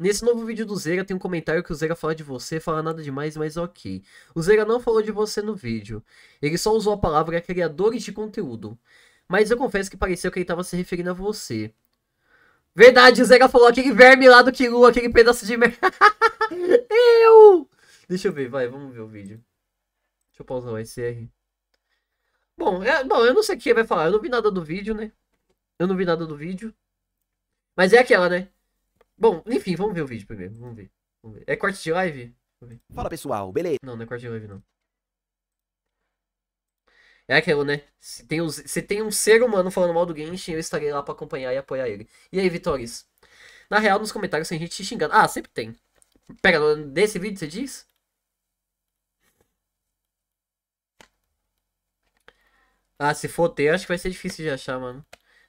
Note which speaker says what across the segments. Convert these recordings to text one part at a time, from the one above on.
Speaker 1: Nesse novo vídeo do Zera tem um comentário que o Zera fala de você, fala nada demais, mas ok. O Zera não falou de você no vídeo, ele só usou a palavra criadores de conteúdo. Mas eu confesso que pareceu que ele estava se referindo a você. Verdade, o Zera falou aquele verme lá do Kiru, aquele pedaço de merda. eu! Deixa eu ver, vai, vamos ver o vídeo. Deixa eu pausar o SR. Bom, é, bom, eu não sei o que vai falar, eu não vi nada do vídeo, né? Eu não vi nada do vídeo. Mas é aquela, né? Bom, enfim, vamos ver o vídeo primeiro. Vamos ver. Vamos ver. É corte de live? Fala pessoal, beleza? Não, não é corte de live, não. É aquilo, né? Se tem, os, se tem um ser humano falando mal do Genshin, eu estarei lá para acompanhar e apoiar ele. E aí, vitórias Na real, nos comentários tem gente te xingando. Ah, sempre tem. Pera, desse vídeo você diz? Ah, se for ter, acho que vai ser difícil de achar, mano.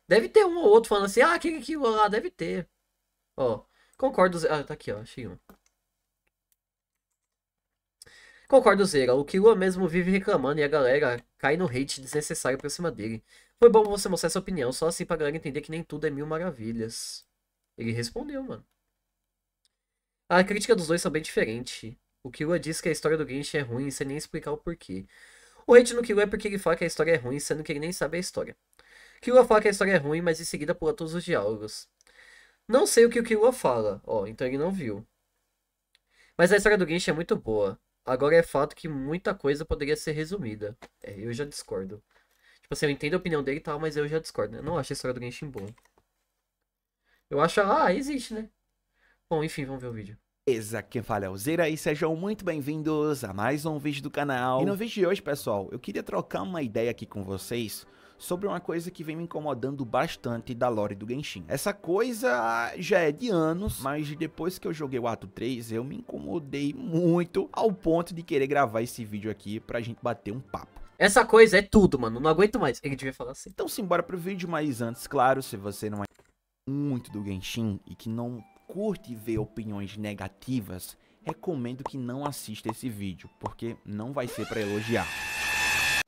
Speaker 1: Deve ter um ou outro falando assim, ah, aquele aqui lá, deve ter. Ó, concordo... Ah, tá aqui, ó, achei um. Concordo, Zera. O Killua mesmo vive reclamando e a galera cai no hate desnecessário pra cima dele. Foi bom você mostrar sua opinião, só assim pra galera entender que nem tudo é mil maravilhas. Ele respondeu, mano. A crítica dos dois são bem diferente. O Killua diz que a história do Genshin é ruim sem nem explicar o porquê. O hate no Killua é porque ele fala que a história é ruim, sendo que ele nem sabe a história. Killua fala que a história é ruim, mas em seguida pula todos os diálogos. Não sei o que o Killua fala. Ó, então ele não viu. Mas a história do Genshin é muito boa. Agora é fato que muita coisa poderia ser resumida. É, eu já discordo. Tipo assim, eu entendo a opinião dele e tal, mas eu já discordo. Né? Eu não acho a história do Genshin boa. Eu acho, ah, existe, né? Bom, enfim, vamos ver o vídeo.
Speaker 2: Beleza, quem fala é o Zera e sejam muito bem-vindos a mais um vídeo do canal. E no vídeo de hoje, pessoal, eu queria trocar uma ideia aqui com vocês sobre uma coisa que vem me incomodando bastante da lore do Genshin. Essa coisa já é de anos, mas depois que eu joguei o ato 3, eu me incomodei muito ao ponto de querer gravar esse vídeo aqui pra gente bater um papo. Essa coisa é tudo, mano. Não aguento mais. gente devia falar assim. Então simbora pro vídeo, mas antes, claro, se você não é muito do Genshin e que não curte ver opiniões negativas, recomendo que não assista esse vídeo, porque não vai ser para elogiar.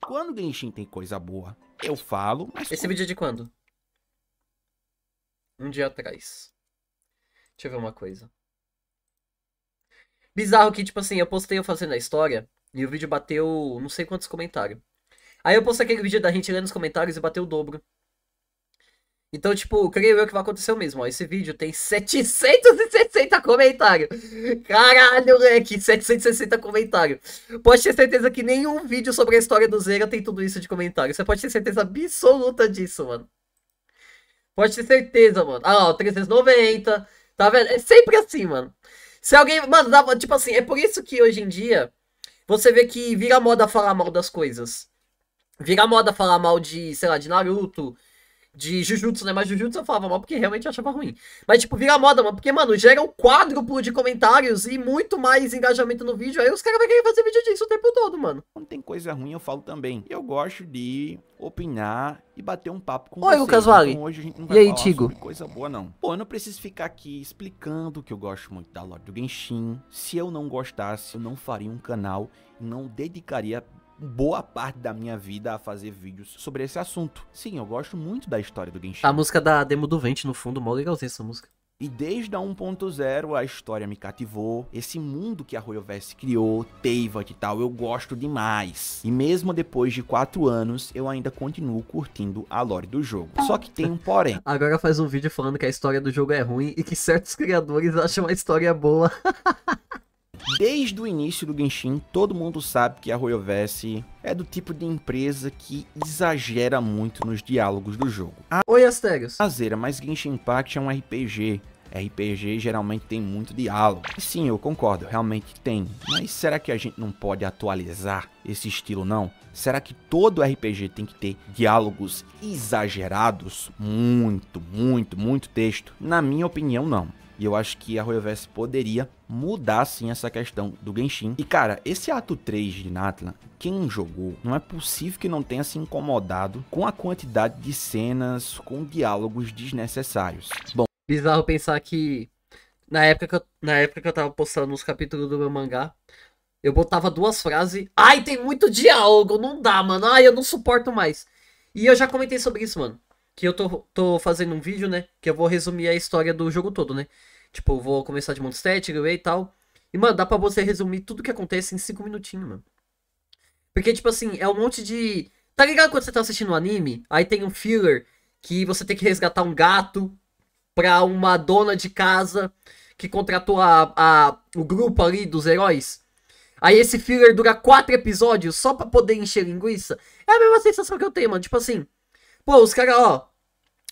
Speaker 2: Quando o Genshin tem coisa boa, eu falo, mas. Esse vídeo é de quando? Um dia atrás. Deixa eu ver uma
Speaker 1: coisa. Bizarro que, tipo assim, eu postei eu fazendo a história e o vídeo bateu não sei quantos comentários. Aí eu postei aquele vídeo da gente lendo os comentários e bateu o dobro. Então, tipo, creio eu que vai acontecer o mesmo. Ó. Esse vídeo tem 760 comentários. Caralho, moleque, 760 comentários. Pode ter certeza que nenhum vídeo sobre a história do Zera tem tudo isso de comentário. Você pode ter certeza absoluta disso, mano. Pode ter certeza, mano. Ah, ó, 390. Tá vendo? É sempre assim, mano. Se alguém. Mano, dá, tipo assim, é por isso que hoje em dia você vê que vira moda falar mal das coisas. Vira moda falar mal de, sei lá, de Naruto, de Jujutsu, né? Mas Jujutsu eu falava mal porque realmente eu achava ruim. Mas, tipo, vira moda, mano, porque, mano, gera um quádruplo de comentários e muito mais engajamento no vídeo. Aí os caras vão querer fazer vídeo disso o tempo todo,
Speaker 2: mano. Quando tem coisa ruim, eu falo também. Eu gosto de opinar e bater um papo com Oi, vocês. Lucas Vale. Então, hoje a gente não vai e aí, Tigo? coisa boa, não. Pô, eu não preciso ficar aqui explicando que eu gosto muito da lore do Genshin. Se eu não gostasse, eu não faria um canal e não dedicaria boa parte da minha vida a fazer vídeos sobre esse assunto. Sim, eu gosto muito da história do Genshin. A música
Speaker 1: da Demo do Vente, no fundo, mó legalzinha essa música.
Speaker 2: E desde a 1.0 a história me cativou, esse mundo que a Royoverse criou, Teyvat e tal, eu gosto demais. E mesmo depois de 4 anos, eu ainda continuo curtindo a lore do jogo. Só que tem um porém.
Speaker 1: Agora faz um vídeo falando que a história do jogo é ruim e que certos criadores acham a história boa.
Speaker 2: Desde o início do Genshin, todo mundo sabe que a Royoverse é do tipo de empresa que exagera muito nos diálogos do jogo. A... Oi, Astegas! Azeira, mas Genshin Impact é um RPG. RPG geralmente tem muito diálogo. E sim, eu concordo, realmente tem. Mas será que a gente não pode atualizar esse estilo não? Será que todo RPG tem que ter diálogos exagerados? Muito, muito, muito texto? Na minha opinião, não. E eu acho que a Royovers poderia mudar sim essa questão do Genshin. E cara, esse ato 3 de Natlan, quem jogou, não é possível que não tenha se incomodado com a quantidade de cenas, com diálogos desnecessários. Bom, bizarro pensar que na
Speaker 1: época que eu, na época que eu tava postando os capítulos do meu mangá, eu botava duas frases, ai, tem muito diálogo, não dá, mano. Ai, eu não suporto mais. E eu já comentei sobre isso, mano que eu tô, tô fazendo um vídeo, né? Que eu vou resumir a história do jogo todo, né? Tipo, eu vou começar de Monster Tetris e tal. E, mano, dá pra você resumir tudo que acontece em 5 minutinhos, mano. Porque, tipo assim, é um monte de. Tá ligado quando você tá assistindo um anime? Aí tem um filler que você tem que resgatar um gato pra uma dona de casa que contratou a, a, o grupo ali dos heróis. Aí esse filler dura quatro episódios só pra poder encher linguiça. É a mesma sensação que eu tenho, mano. Tipo assim, Pô, os caras, ó.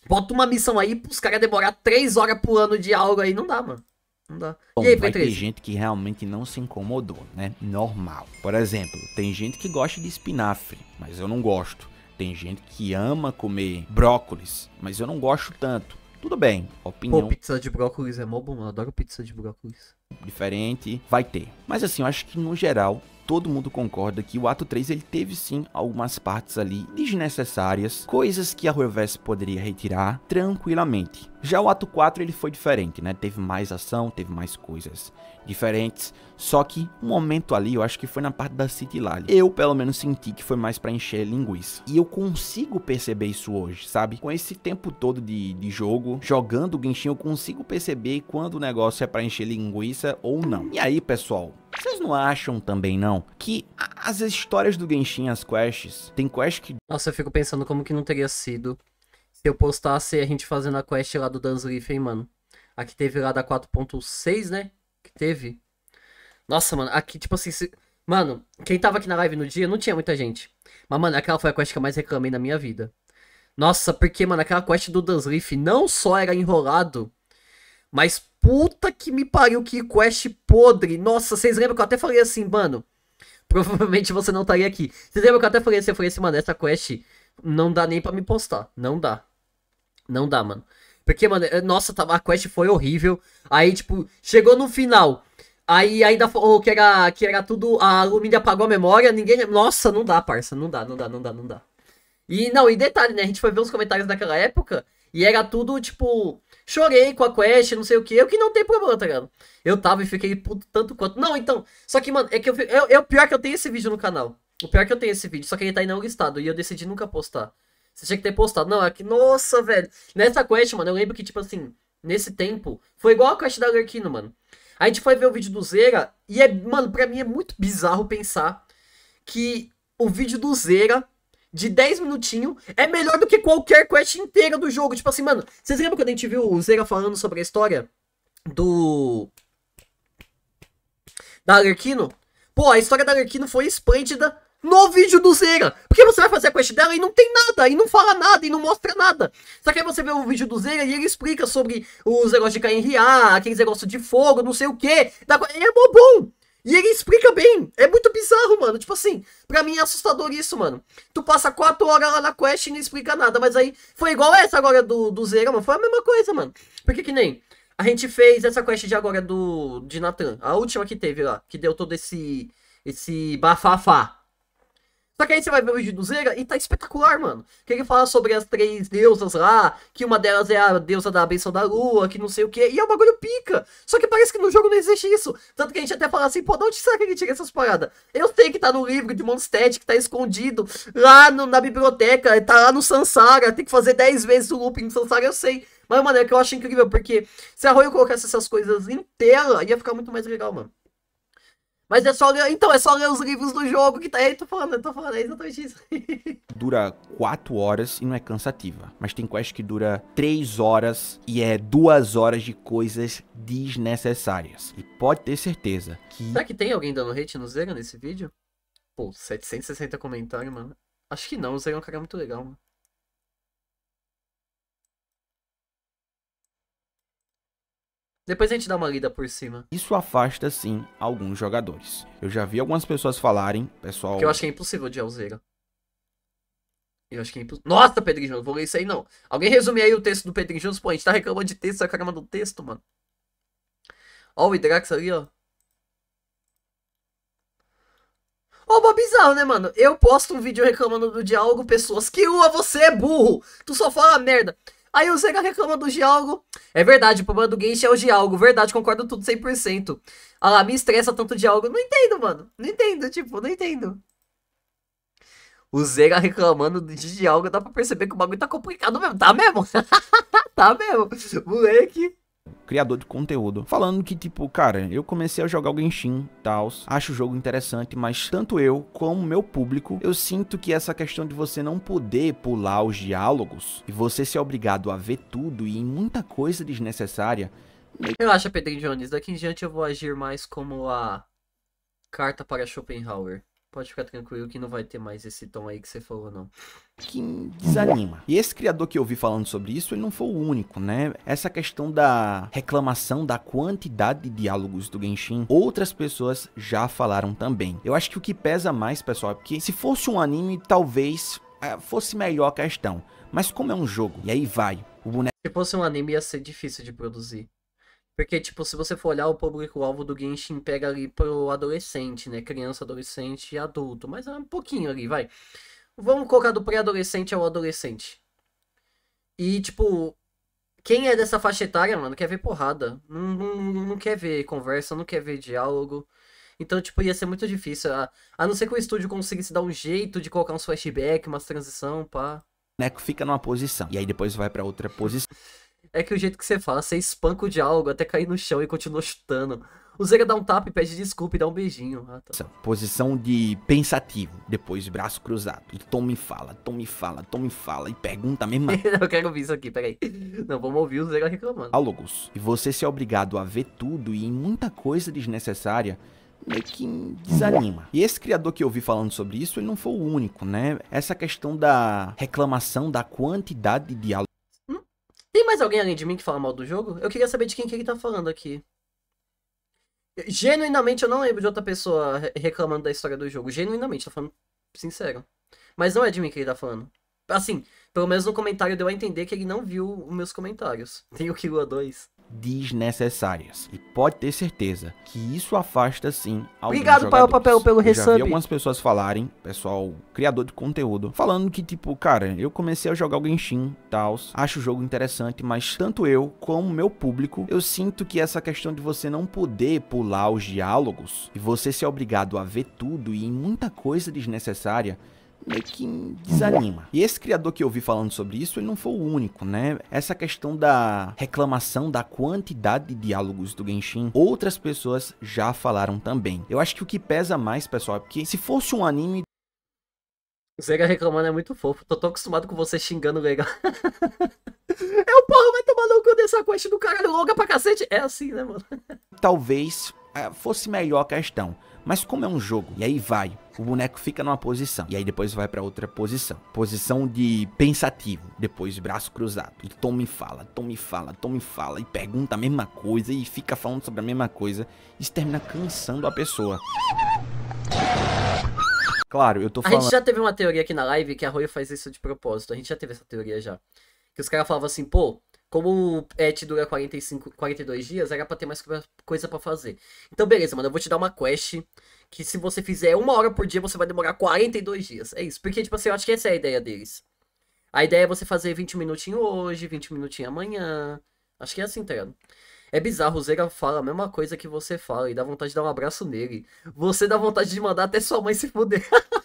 Speaker 1: Bota uma missão aí pros caras demorar 3 horas pro ano de algo aí. Não dá, mano. Não dá. Bom, e aí, vai ter gente
Speaker 2: que realmente não se incomodou, né? Normal. Por exemplo, tem gente que gosta de espinafre, mas eu não gosto. Tem gente que ama comer brócolis, mas eu não gosto tanto. Tudo bem, opinião. Pô,
Speaker 1: pizza de brócolis é mó bom, eu adoro pizza de brócolis.
Speaker 2: Diferente, vai ter. Mas assim, eu acho que no geral todo mundo concorda que o ato 3 ele teve sim algumas partes ali desnecessárias, coisas que a Reverse poderia retirar tranquilamente. Já o ato 4 ele foi diferente, né? Teve mais ação, teve mais coisas diferentes. Só que um momento ali, eu acho que foi na parte da City Lally. Eu, pelo menos, senti que foi mais para encher linguiça. E eu consigo perceber isso hoje, sabe? Com esse tempo todo de, de jogo, jogando o Genshin, eu consigo perceber quando o negócio é para encher linguiça ou não. E aí, pessoal, vocês não acham também, não, que as histórias do Genshin, as quests, tem quests que... Nossa, eu fico pensando como que não teria sido
Speaker 1: se eu postasse a gente fazendo a quest lá do Dunsleaf, hein, mano. Aqui teve lá da 4.6, né? Que teve. Nossa, mano, aqui, tipo assim. Se... Mano, quem tava aqui na live no dia não tinha muita gente. Mas, mano, aquela foi a quest que eu mais reclamei na minha vida. Nossa, porque, mano, aquela quest do Dunsleaf não só era enrolado, mas puta que me pariu, que quest podre. Nossa, vocês lembram que eu até falei assim, mano. Provavelmente você não estaria aqui. Vocês lembram que eu até falei assim, eu falei assim, mano, essa quest não dá nem para me postar. Não dá. Não dá, mano. Porque, mano, é, nossa, tá, a quest foi horrível. Aí, tipo, chegou no final. Aí ainda falou que era, que era tudo. A Lumine apagou a memória. Ninguém. Nossa, não dá, parça. Não dá, não dá, não dá, não dá. E não, e detalhe, né? A gente foi ver os comentários daquela época. E era tudo, tipo. Chorei com a quest, não sei o que. Eu que não tem problema, tá ligado? Eu tava e fiquei puto tanto quanto. Não, então. Só que, mano, é que eu. É, é, o pior que eu tenho esse vídeo no canal. O pior que eu tenho esse vídeo. Só que ele tá aí não listado. E eu decidi nunca postar. Você tinha que ter postado. Não, é que, nossa, velho. Nessa quest, mano, eu lembro que, tipo assim, nesse tempo, foi igual a quest da Arlequina, mano. A gente foi ver o vídeo do Zera e é, mano, pra mim é muito bizarro pensar que o vídeo do Zera de 10 minutinhos é melhor do que qualquer quest inteira do jogo. Tipo assim, mano, vocês lembram quando a gente viu o Zera falando sobre a história do. Da Arlequino? Pô, a história da Arlequino foi esplêndida no vídeo do Zera. Porque você vai fazer a quest dela e não tem nada, e não fala nada, e não mostra nada. Só que aí você vê o vídeo do Zera e ele explica sobre os negócios de KNRA, aqueles negócios de fogo, não sei o que. E é bom E ele explica bem. É muito bizarro, mano. Tipo assim, pra mim é assustador isso, mano. Tu passa quatro horas lá na quest e não explica nada. Mas aí foi igual essa agora do, do Zera, mano. Foi a mesma coisa, mano. Porque que nem. A gente fez essa quest de agora do de Natan. A última que teve lá. Que deu todo esse. Esse bafafá. Só que aí você vai ver o vídeo do Zera e tá espetacular, mano. Que ele fala sobre as três deusas lá, que uma delas é a deusa da benção da lua, que não sei o que, e é um bagulho pica. Só que parece que no jogo não existe isso. Tanto que a gente até fala assim, pô, de onde será que ele tira essas paradas? Eu sei que tá no livro de Mondstadt, que tá escondido lá no, na biblioteca, tá lá no Sansara, tem que fazer 10 vezes o looping do Sansara, eu sei. Mas, mano, é que eu acho incrível, porque se a Royal colocasse essas coisas em tela, ia ficar muito mais legal, mano. Mas é só ler, então, é só ler os livros do jogo que tá aí, tô falando, tô falando, é exatamente isso.
Speaker 2: dura 4 horas e não é cansativa, mas tem quest que dura 3 horas e é 2 horas de coisas desnecessárias. E pode ter certeza que...
Speaker 1: Será que tem alguém dando hate no Zega nesse vídeo? Pô, 760 comentários, mano. Acho que não, o Zega é um cara muito legal, mano. Depois a gente dá uma lida
Speaker 2: por cima. Isso afasta, sim, alguns jogadores. Eu já vi algumas pessoas falarem, pessoal... Que eu acho
Speaker 1: que é impossível de Alzeira. Eu acho que é impossível. Nossa, Pedrinho Júnior, vou ler isso aí não. Alguém resume aí o texto do Pedrinho Júnior? Pô, a gente tá reclamando de texto, tá a do texto, mano. Ó o Hidrax ali, ó. Ô, oh, bizarro, né, mano? Eu posto um vídeo reclamando do diálogo, pessoas que, ua, você é burro! Tu só fala merda. Aí o Zega reclama do diálogo. É verdade, o problema do Genshin é o diálogo. Verdade, concordo tudo 100%. Ah lá, me estressa tanto diálogo. Não entendo, mano. Não entendo, tipo, não entendo. O Zega reclamando de diálogo, dá pra perceber que o bagulho tá complicado mesmo. Tá mesmo? tá mesmo.
Speaker 2: Moleque criador de conteúdo, falando que tipo, cara, eu comecei a jogar o Genshin, tal, acho o jogo interessante, mas tanto eu como meu público, eu sinto que essa questão de você não poder pular os diálogos e você ser obrigado a ver tudo e em muita coisa desnecessária.
Speaker 1: Eu acho Pedro Jones, daqui em diante eu vou agir mais como a carta para Schopenhauer. Pode ficar tranquilo que não vai ter mais esse tom aí que você falou, não. Que desanima.
Speaker 2: E esse criador que eu vi falando sobre isso, ele não foi o único, né? Essa questão da reclamação da quantidade de diálogos do Genshin, outras pessoas já falaram também. Eu acho que o que pesa mais, pessoal, é porque se fosse um anime, talvez é, fosse melhor a questão. Mas como é um jogo, e aí vai, o boneco... Se fosse um anime, ia ser difícil de produzir. Porque, tipo, se você for
Speaker 1: olhar, o público-alvo do Genshin pega ali pro adolescente, né? Criança, adolescente e adulto. Mas é um pouquinho ali, vai. Vamos colocar do pré-adolescente ao adolescente. E, tipo, quem é dessa faixa etária, mano, quer ver porrada. Não, não, não quer ver conversa, não quer ver diálogo. Então, tipo, ia ser muito difícil. A, a não ser que o estúdio conseguisse dar um jeito de colocar uns flashback, umas transição, pá.
Speaker 2: O boneco fica numa posição, e aí depois vai para outra posição
Speaker 1: é que o jeito que você fala, você espanca o diálogo até cair no chão e continua chutando. O Zega dá um tapa e pede desculpa e dá um beijinho. Ah,
Speaker 2: tá. Posição de pensativo, depois braço cruzado. E Tom me fala, Tom me fala, Tom me fala. E pergunta mesmo. eu
Speaker 1: quero ouvir isso aqui, peraí. Não, vamos ouvir o Zega reclamando.
Speaker 2: Gus. e você ser é obrigado a ver tudo e em muita coisa desnecessária meio que desanima. E esse criador que eu vi falando sobre isso, ele não foi o único, né? Essa questão da reclamação da quantidade de diálogo
Speaker 1: tem mais alguém além de mim que fala mal do jogo? Eu queria saber de quem que ele tá falando aqui. Genuinamente, eu não lembro de outra pessoa reclamando da história do jogo. Genuinamente, tô falando sincero. Mas não é de mim que ele tá falando. Assim, pelo menos no comentário deu a entender que ele não viu os meus comentários. Tem o Killua 2
Speaker 2: desnecessárias. E pode ter certeza que isso afasta sim alguns Obrigado, jogadores. Obrigado, Papel, pelo resub. Eu já vi algumas pessoas falarem, pessoal, criador de conteúdo, falando que tipo, cara, eu comecei a jogar o Genshin, tal, acho o jogo interessante, mas tanto eu como meu público, eu sinto que essa questão de você não poder pular os diálogos e você ser obrigado a ver tudo e em muita coisa desnecessária meio que desanima. E esse criador que eu vi falando sobre isso, ele não foi o único, né? Essa questão da reclamação da quantidade de diálogos do Genshin, outras pessoas já falaram também. Eu acho que o que pesa mais, pessoal, é porque se fosse um anime
Speaker 1: o Zega reclamando é muito fofo. Tô tão acostumado com você xingando o Vega. é o porra, vai tomar no cu dessa quest do caralho longa pra cacete. É assim, né, mano?
Speaker 2: Talvez é, fosse melhor a questão. Mas como é um jogo, e aí vai, o boneco fica numa posição e aí depois vai para outra posição. Posição de pensativo, depois braço cruzado. E me fala, Tom me fala, Tom me fala e pergunta a mesma coisa e fica falando sobre a mesma coisa. Isso termina cansando a pessoa. Claro, eu tô falando. A gente já
Speaker 1: teve uma teoria aqui na live que a Roy faz isso de propósito. A gente já teve essa teoria já. Que os caras falavam assim, pô, como o patch dura 45, 42 dias, era pra ter mais coisa para fazer. Então, beleza, mano. Eu vou te dar uma quest que se você fizer uma hora por dia, você vai demorar 42 dias. É isso. Porque, tipo assim, eu acho que essa é a ideia deles. A ideia é você fazer 20 minutinhos hoje, 20 minutinhos amanhã. Acho que é assim, tá ligado? É bizarro, o Zera fala a mesma coisa que você fala e dá vontade de dar um abraço nele. Você dá vontade de mandar até sua mãe se fuder.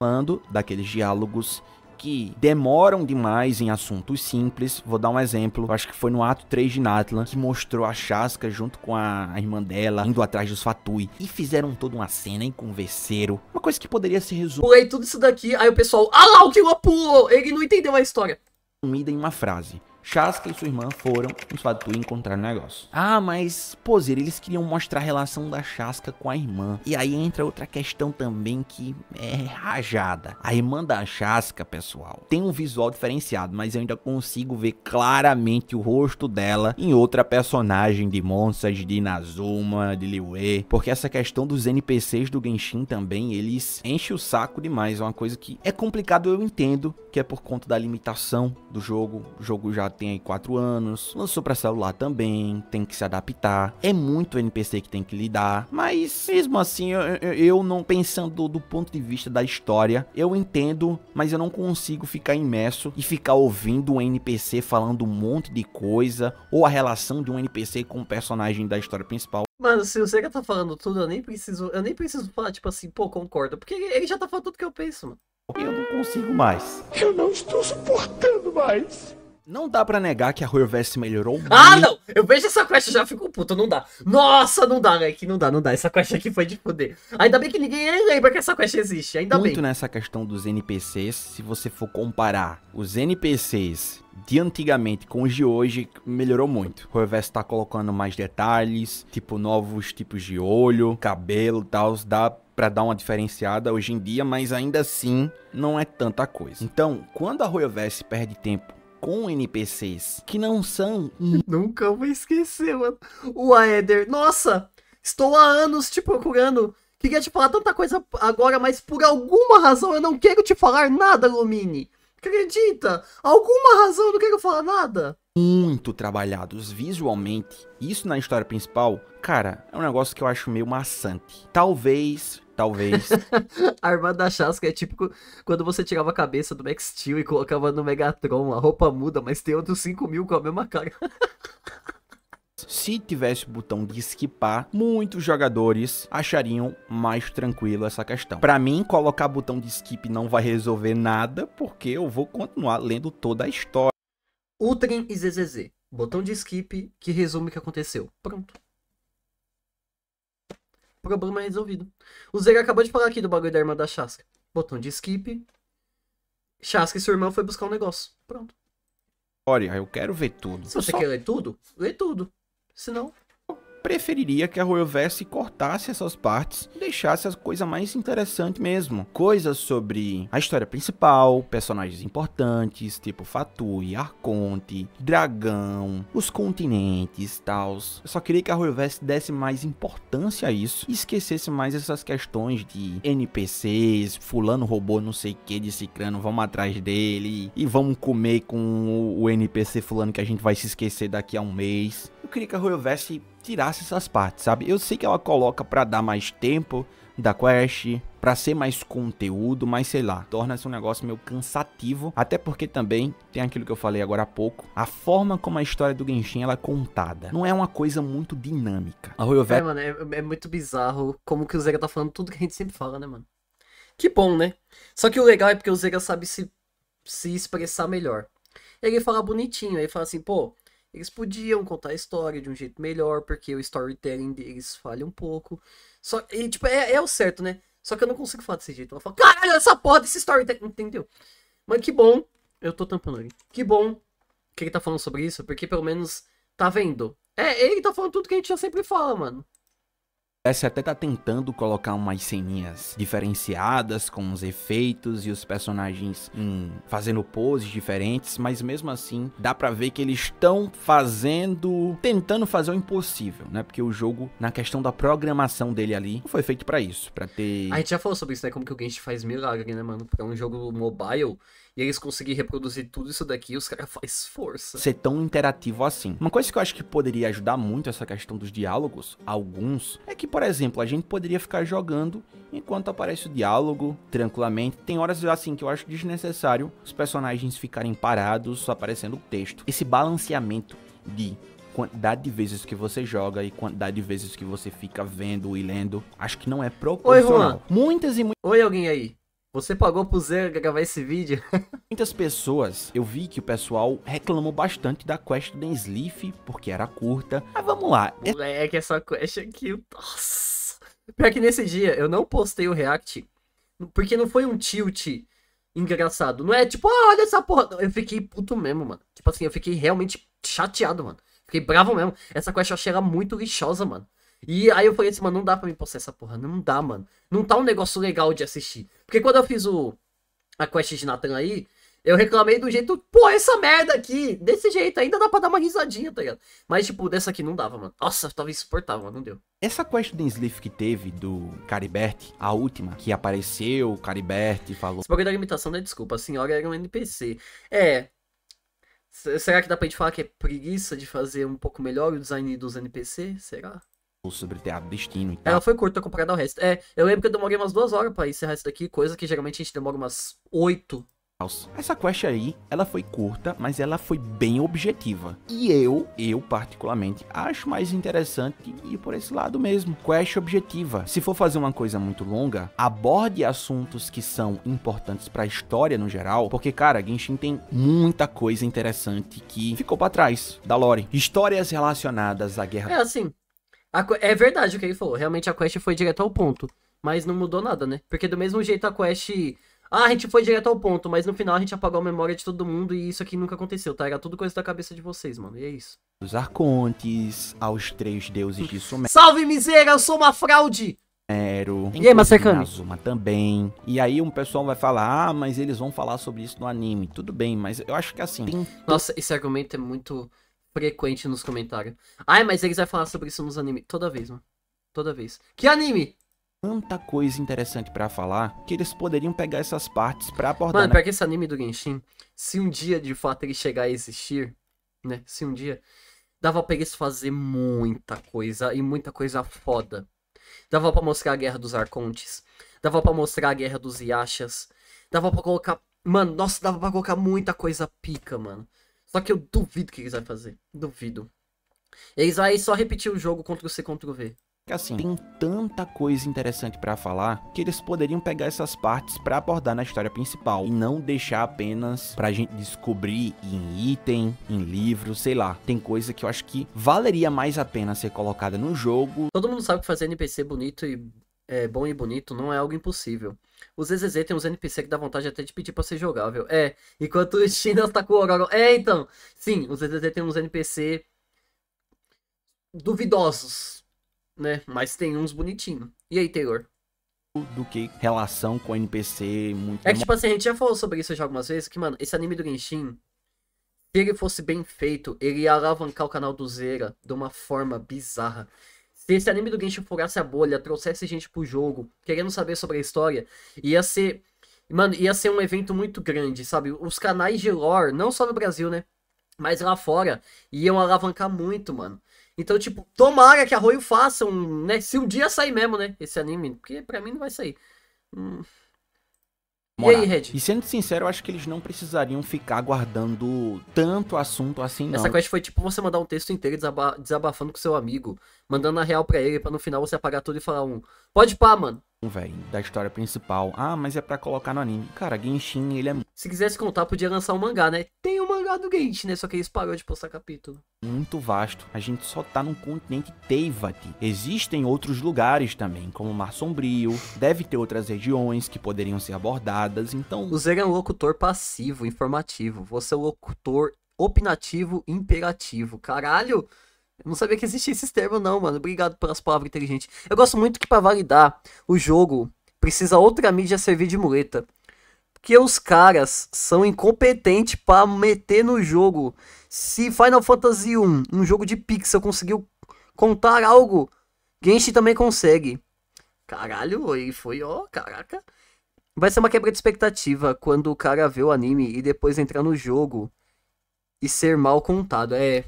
Speaker 2: Falando daqueles diálogos que demoram demais em assuntos simples. Vou dar um exemplo. acho que foi no ato 3 de Natlan que mostrou a Chasca junto com a irmã dela indo atrás dos Fatui. E fizeram toda uma cena em converseram.
Speaker 1: Uma coisa que poderia se resumir Pulei tudo isso daqui, aí o pessoal, ah lá o que pulou! Ele não entendeu a história.
Speaker 2: Comida em uma frase. Chasca e sua irmã foram no Swatu encontrar o negócio. Ah, mas, poseira, eles queriam mostrar a relação da Chasca com a irmã. E aí entra outra questão também que é rajada. A irmã da Chasca, pessoal, tem um visual diferenciado, mas eu ainda consigo ver claramente o rosto dela em outra personagem de Monsters, de Inazuma, de Liwei. Porque essa questão dos NPCs do Genshin também, eles enchem o saco demais. É uma coisa que é complicado, eu entendo, que é por conta da limitação do jogo. O jogo já tem aí 4 anos, lançou pra celular também, tem que se adaptar. É muito NPC que tem que lidar, mas mesmo assim, eu, eu não pensando do ponto de vista da história, eu entendo, mas eu não consigo ficar imerso e ficar ouvindo um NPC falando um monte de coisa, ou a relação de um NPC com o um personagem da história principal.
Speaker 1: Mano, assim, se você que tá falando tudo, eu nem preciso, eu nem preciso falar, tipo assim, pô, concordo, porque ele já tá falando tudo que eu penso, mano. Eu não consigo mais. Eu não estou suportando
Speaker 2: mais. Não dá para negar que a Horvest melhorou Ah, não!
Speaker 1: Eu vejo essa quest e já fico puto, não dá. Nossa, não dá, velho, né? que não dá, não dá. Essa quest aqui foi de foder. Ainda bem que ninguém lembra que essa quest existe, ainda muito bem. Muito
Speaker 2: nessa questão dos NPCs, se você for comparar os NPCs de antigamente com os de hoje, melhorou muito. O Horvest tá colocando mais detalhes, tipo novos tipos de olho, cabelo e tal, dá para dar uma diferenciada hoje em dia, mas ainda assim não é tanta coisa. Então, quando a Royal Vest perde tempo com NPCs, que não são.
Speaker 1: Nunca vou esquecer, mano. O Aether, nossa, estou há anos te procurando. Queria te falar tanta coisa agora, mas por alguma razão eu não quero te falar nada, Lumini. Acredita? Alguma razão eu não quero falar nada
Speaker 2: muito trabalhados visualmente. Isso na história principal, cara, é um negócio que eu acho meio maçante. Talvez Talvez.
Speaker 1: a arma da chasca é típico quando você tirava a cabeça do Max Steel e colocava no Megatron. A roupa muda, mas tem outros 5 mil com a mesma cara.
Speaker 2: Se tivesse o botão de skipar, muitos jogadores achariam mais tranquilo essa questão. Para mim, colocar botão de skip não vai resolver nada, porque eu vou continuar lendo toda a história. Utrem e ZZZ. Botão de
Speaker 1: skip que resume o que aconteceu. Pronto. Problema resolvido. O Zé acabou de falar aqui do bagulho da irmã da Chasca. Botão de skip. Chasca e seu irmão foi buscar um negócio. Pronto.
Speaker 2: Olha, eu quero ver tudo. Se você só... quer ler
Speaker 1: tudo, lê tudo. Se não,
Speaker 2: preferiria que a Royal Vest cortasse essas partes e deixasse as coisas mais interessantes mesmo. Coisas sobre a história principal, personagens importantes, tipo Fatui, Arconte, Dragão, os continentes, tal. Eu só queria que a Royal Vest desse mais importância a isso e esquecesse mais essas questões de NPCs, fulano robô não sei o que de cicrano, vamos atrás dele e vamos comer com o NPC fulano que a gente vai se esquecer daqui a um mês. Eu queria que a Royal Vest tirasse essas partes, sabe? Eu sei que ela coloca para dar mais tempo da quest, para ser mais conteúdo, mas sei lá, torna-se um negócio meio cansativo, até porque também tem aquilo que eu falei agora há pouco, a forma como a história do Genshin ela é contada, não é uma coisa muito dinâmica. A Royal é, mano,
Speaker 1: é, é, muito bizarro como que o Zega tá falando tudo que a gente sempre fala, né, mano? Que bom, né? Só que o legal é porque o Zega sabe se, se expressar melhor. Ele fala bonitinho, ele fala assim, pô, eles podiam contar a história de um jeito melhor, porque o storytelling deles falha um pouco. Só, e, tipo, é, é o certo, né? Só que eu não consigo falar desse jeito. Eu falo, caralho, essa porra desse storytelling, entendeu? Mas que bom, eu tô tampando ali. Que bom que ele tá falando sobre isso, porque pelo menos tá vendo. É, ele tá falando tudo que a gente já sempre fala, mano.
Speaker 2: Essa é, até tá tentando colocar umas ceninhas diferenciadas com os efeitos e os personagens hum, fazendo poses diferentes, mas mesmo assim dá para ver que eles estão fazendo, tentando fazer o impossível, né? Porque o jogo na questão da programação dele ali não foi feito para isso, para ter. A gente já
Speaker 1: falou sobre isso, né? Como que o Genshin faz milagre, né, mano? Porque é um jogo mobile e eles conseguirem reproduzir tudo isso daqui, os caras fazem força. Ser
Speaker 2: tão interativo assim. Uma coisa que eu acho que poderia ajudar muito essa questão dos diálogos, alguns, é que, por exemplo, a gente poderia ficar jogando enquanto aparece o diálogo, tranquilamente. Tem horas assim que eu acho desnecessário os personagens ficarem parados, só aparecendo o texto. Esse balanceamento de quantidade de vezes que você joga e quantidade de vezes que você fica vendo e lendo, acho que não é proporcional. Oi, Juan. Muitas e muitas. Oi, alguém aí. Você pagou pro Zé gravar esse vídeo? Muitas pessoas, eu vi que o pessoal reclamou bastante da quest do Sleaf, porque era curta. Mas vamos lá.
Speaker 1: É que essa quest aqui... Nossa! Pior que nesse dia, eu não postei o react, porque não foi um tilt engraçado. Não é tipo, ah, olha essa porra. Eu fiquei puto mesmo, mano. Tipo assim, eu fiquei realmente chateado, mano. Fiquei bravo mesmo. Essa quest eu achei ela muito lixosa, mano. E aí eu falei assim, mano, não dá pra me postar essa porra. Não dá, mano. Não tá um negócio legal de assistir. Porque quando eu fiz o a quest de Nathan aí, eu reclamei do jeito, pô, essa merda aqui, desse jeito, ainda dá pra dar uma risadinha, tá ligado? Mas, tipo, dessa aqui não dava, mano.
Speaker 2: Nossa, tava insuportável, mano, não deu. Essa quest do Sleeve que teve do Caribert, a última, que apareceu, o Caribert falou. Esse bagulho
Speaker 1: da limitação né? desculpa, a senhora era um NPC. É. Será que dá pra gente falar que é preguiça de fazer um pouco melhor o design dos NPC? Será?
Speaker 2: sobre destino e tal. Ela
Speaker 1: foi curta comparada ao resto. É, eu lembro que eu demorei umas duas horas pra encerrar isso daqui, coisa que geralmente a gente demora umas oito.
Speaker 2: Essa quest aí, ela foi curta, mas ela foi bem objetiva. E eu, eu particularmente, acho mais interessante ir por esse lado mesmo. Quest objetiva. Se for fazer uma coisa muito longa, aborde assuntos que são importantes para a história no geral, porque cara, Genshin tem muita coisa interessante que ficou para trás da lore. Histórias relacionadas à guerra. É
Speaker 1: assim, a, é verdade o que ele falou. Realmente a quest foi direto ao ponto. Mas não mudou nada, né? Porque do mesmo jeito a quest. Ah, a gente foi direto ao ponto, mas no final a gente apagou a memória de todo mundo e isso aqui nunca aconteceu, tá? Era tudo coisa da cabeça de vocês, mano. E é isso.
Speaker 2: Os arcontes, aos três deuses de Suméria.
Speaker 1: Salve, miséria! Eu sou uma fraude!
Speaker 2: Nero, e aí, Mastercami? Azuma também. E aí um pessoal vai falar, ah, mas eles vão falar sobre isso no anime. Tudo bem, mas eu acho que assim... Nossa,
Speaker 1: esse argumento é muito
Speaker 2: frequente nos
Speaker 1: comentários. Ai, mas eles vão falar sobre isso nos animes. Toda vez, mano. Toda vez.
Speaker 2: Que anime? Tanta coisa interessante para falar que eles poderiam pegar essas partes para abordar. Mano, na... Né?
Speaker 1: porque esse anime do Genshin, se um dia de fato ele chegar a existir, né? Se um dia. Dava pra eles fazer muita coisa e muita coisa foda. Dava para mostrar a guerra dos Arcontes. Dava para mostrar a guerra dos Yashas. Dava para colocar. Mano, nossa, dava pra colocar muita coisa pica, mano. Só que eu duvido que eles vão fazer. Duvido. Eles vão só repetir o jogo contra o C, contra o V.
Speaker 2: Assim, tem tanta coisa interessante para falar que eles poderiam pegar essas partes para abordar na história principal e não deixar apenas pra gente descobrir em item, em livro, sei lá. Tem coisa que eu acho que valeria mais a pena ser colocada no jogo.
Speaker 1: Todo mundo sabe que fazer NPC bonito e é, bom e bonito não é algo impossível. Os ZZZ tem uns NPC que dá vontade até de pedir pra ser jogável. É, enquanto o Shin tá com o Ororo. É, então. Sim, os ZZZ tem uns NPC duvidosos, né? Mas tem uns bonitinhos. E aí, Taylor?
Speaker 2: do que relação com NPC muito. É que, tipo assim,
Speaker 1: a gente já falou sobre isso já algumas vezes, que, mano, esse anime do Genshin, se ele fosse bem feito, ele ia alavancar o canal do Zera de uma forma bizarra. Se esse anime do Genshin furasse a é bolha, trouxesse gente pro jogo, querendo saber sobre a história, ia ser. Mano, ia ser um evento muito grande, sabe? Os canais de lore, não só no Brasil, né? Mas lá fora, iam alavancar muito, mano. Então, tipo, tomara que a Roio faça um, né? Se um dia sair mesmo, né? Esse anime, porque pra mim não vai sair. Hum. Morar. E aí, Red?
Speaker 2: E sendo sincero, eu acho que eles não precisariam ficar guardando tanto assunto assim, não. Essa quest foi tipo você mandar um texto inteiro
Speaker 1: desaba desabafando com seu amigo, mandando a real para ele, para no final você apagar tudo e falar um. Pode pá,
Speaker 2: mano. Véio, da história principal. Ah, mas é para colocar no anime. Cara, Genshin, ele é. Se quisesse contar, podia lançar um mangá, né?
Speaker 1: Tem o um mangá do Genshin, né? Só que eles parou de postar capítulo.
Speaker 2: Muito vasto. A gente só tá num continente Teivati. Existem outros lugares também, como o Mar Sombrio. Deve ter outras regiões que poderiam ser abordadas, então. O Zer é um locutor passivo,
Speaker 1: informativo. Você é um locutor opinativo, imperativo. Caralho! Eu não sabia que existia esse termo não, mano. Obrigado pelas palavras inteligentes. Eu gosto muito que, para validar o jogo, precisa outra mídia servir de muleta. Porque os caras são incompetentes para meter no jogo. Se Final Fantasy 1, um jogo de pixel, conseguiu contar algo, Genshin também consegue. Caralho, e foi, ó, caraca. Vai ser uma quebra de expectativa quando o cara vê o anime e depois entrar no jogo e ser mal contado. É.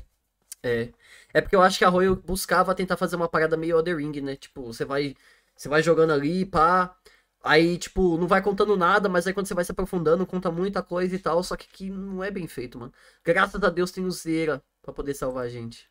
Speaker 1: É. É porque eu acho que a Royal buscava tentar fazer uma parada meio Other Ring, né? Tipo, você vai, você vai jogando ali, pá. Aí, tipo, não vai contando nada, mas aí quando você vai se aprofundando, conta muita coisa e tal. Só que, que não é bem feito, mano. Graças a Deus tem o Zera pra poder salvar a gente.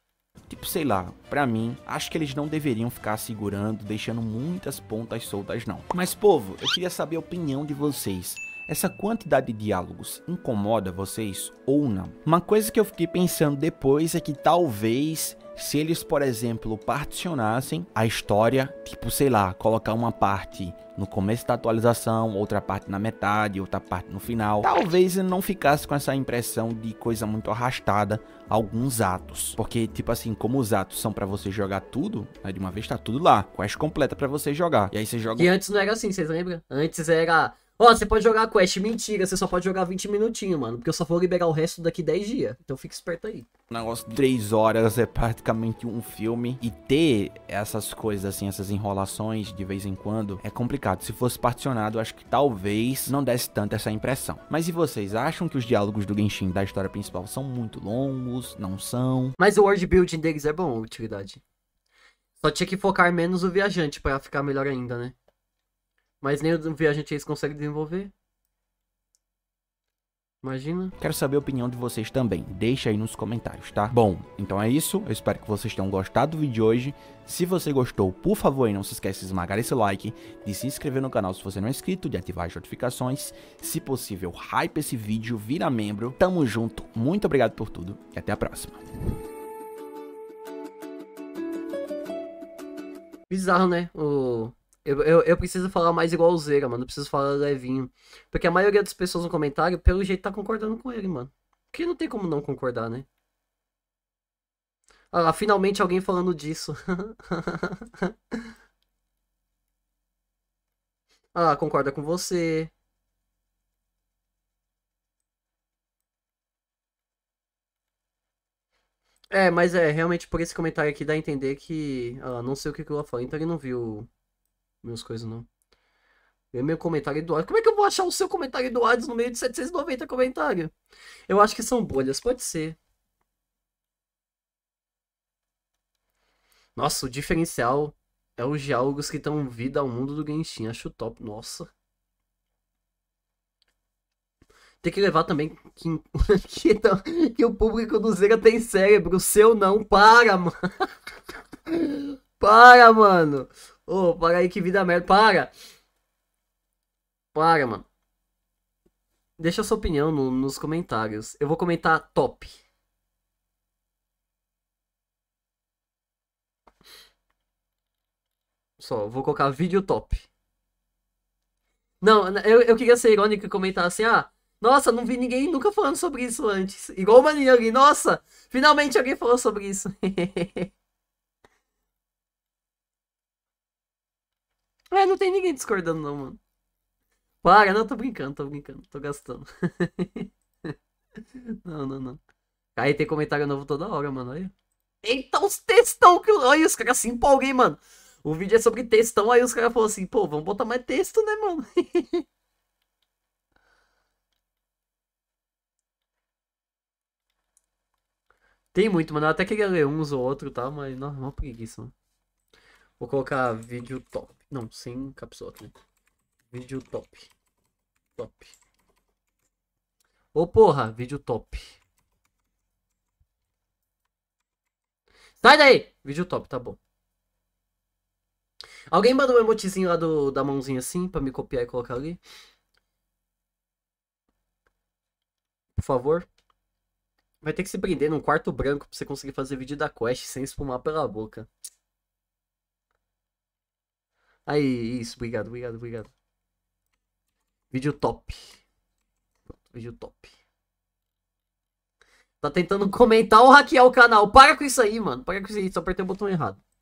Speaker 2: Tipo, sei lá, pra mim, acho que eles não deveriam ficar segurando, deixando muitas pontas soltas, não. Mas, povo, eu queria saber a opinião de vocês. Essa quantidade de diálogos incomoda vocês ou não? Uma coisa que eu fiquei pensando depois é que talvez se eles, por exemplo, particionassem a história, tipo, sei lá, colocar uma parte no começo da atualização, outra parte na metade, outra parte no final, talvez ele não ficasse com essa impressão de coisa muito arrastada alguns atos. Porque, tipo assim, como os atos são para você jogar tudo, né, de uma vez tá tudo lá, quest completa para você jogar. E aí você joga. E antes
Speaker 1: não era assim, vocês lembram? Antes era Ó, você pode jogar a quest. Mentira, você só pode jogar 20 minutinhos, mano. Porque eu só vou liberar o resto daqui 10 dias. Então fica esperto aí.
Speaker 2: O negócio de 3 horas é praticamente um filme. E ter essas coisas assim, essas enrolações de vez em quando, é complicado. Se fosse particionado, acho que talvez não desse tanto essa impressão. Mas e vocês? Acham que os diálogos do Genshin da história principal são muito longos? Não são? Mas o world building
Speaker 1: deles é bom, utilidade. Só tinha que focar menos o viajante para ficar melhor ainda, né? Mas nem o viajante eles consegue desenvolver.
Speaker 2: Imagina. Quero saber a opinião de vocês também. Deixa aí nos comentários, tá? Bom, então é isso. Eu espero que vocês tenham gostado do vídeo de hoje. Se você gostou, por favor, não se esqueça de esmagar esse like, de se inscrever no canal se você não é inscrito, de ativar as notificações. Se possível, hype esse vídeo, vira membro. Tamo junto. Muito obrigado por tudo e até a próxima.
Speaker 1: Bizarro, né? O eu, eu, eu, preciso falar mais igual o Zera, mano. Eu preciso falar levinho. Porque a maioria das pessoas no comentário, pelo jeito, tá concordando com ele, mano. Porque não tem como não concordar, né? Ah finalmente alguém falando disso. ah concorda com você. É, mas é, realmente por esse comentário aqui dá a entender que. Ah, não sei o que, que ela falou, então ele não viu meus coisas, não. Vê meu comentário do Hades. Como é que eu vou achar o seu comentário do Hades no meio de 790 comentários? Eu acho que são bolhas, pode ser. Nossa, o diferencial é os diálogos que dão vida ao mundo do Genshin. Acho top, nossa. Tem que levar também que, que, que o público do Zera tem cérebro. O seu não. Para, mano. Para, mano. Ô, oh, para aí que vida merda. Para! Para, mano. Deixa sua opinião no, nos comentários. Eu vou comentar top. Só, vou colocar vídeo top. Não, eu, eu queria ser irônico e comentar assim, ah, nossa, não vi ninguém nunca falando sobre isso antes. Igual o Maninho ali, nossa, finalmente alguém falou sobre isso. não tem ninguém discordando, não, mano. Para, não, tô brincando, tô brincando, tô gastando. não, não, não. Aí tem comentário novo toda hora, mano, olha. Eita, os textão que. Olha, os caras se empolguem, mano. O vídeo é sobre textão, aí os caras falam assim, pô, vamos botar mais texto, né, mano? Tem muito, mano. Eu até queria ler uns ou outro, tá? Mas, nossa, uma preguiça, mano. Vou colocar vídeo top. Não, sem capsock, né? Vídeo top. Top. Ô oh, porra, vídeo top. Sai daí! Vídeo top, tá bom. Alguém manda um emotezinho lá do, da mãozinha assim pra me copiar e colocar ali? Por favor. Vai ter que se prender num quarto branco pra você conseguir fazer vídeo da quest sem espumar pela boca. Aí, isso, obrigado, obrigado, obrigado. Vídeo top. vídeo top. Tá tentando comentar ou hackear o canal. Para com isso aí, mano. Para com isso aí, só apertei o botão errado.